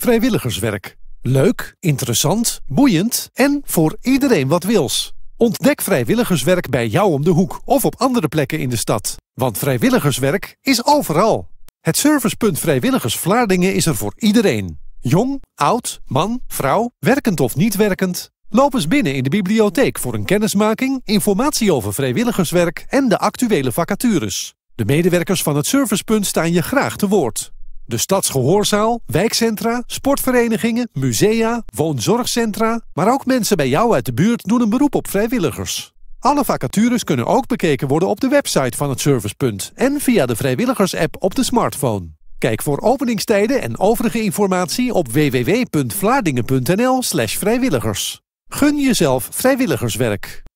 Vrijwilligerswerk. Leuk, interessant, boeiend en voor iedereen wat wils. Ontdek vrijwilligerswerk bij jou om de hoek of op andere plekken in de stad. Want vrijwilligerswerk is overal. Het servicepunt Vrijwilligers Vlaardingen is er voor iedereen. Jong, oud, man, vrouw, werkend of niet werkend. Loop eens binnen in de bibliotheek voor een kennismaking, informatie over vrijwilligerswerk en de actuele vacatures. De medewerkers van het servicepunt staan je graag te woord. De Stadsgehoorzaal, wijkcentra, sportverenigingen, musea, woonzorgcentra, maar ook mensen bij jou uit de buurt doen een beroep op vrijwilligers. Alle vacatures kunnen ook bekeken worden op de website van het servicepunt en via de vrijwilligers-app op de smartphone. Kijk voor openingstijden en overige informatie op www.vlaardingen.nl/vrijwilligers. Gun jezelf vrijwilligerswerk.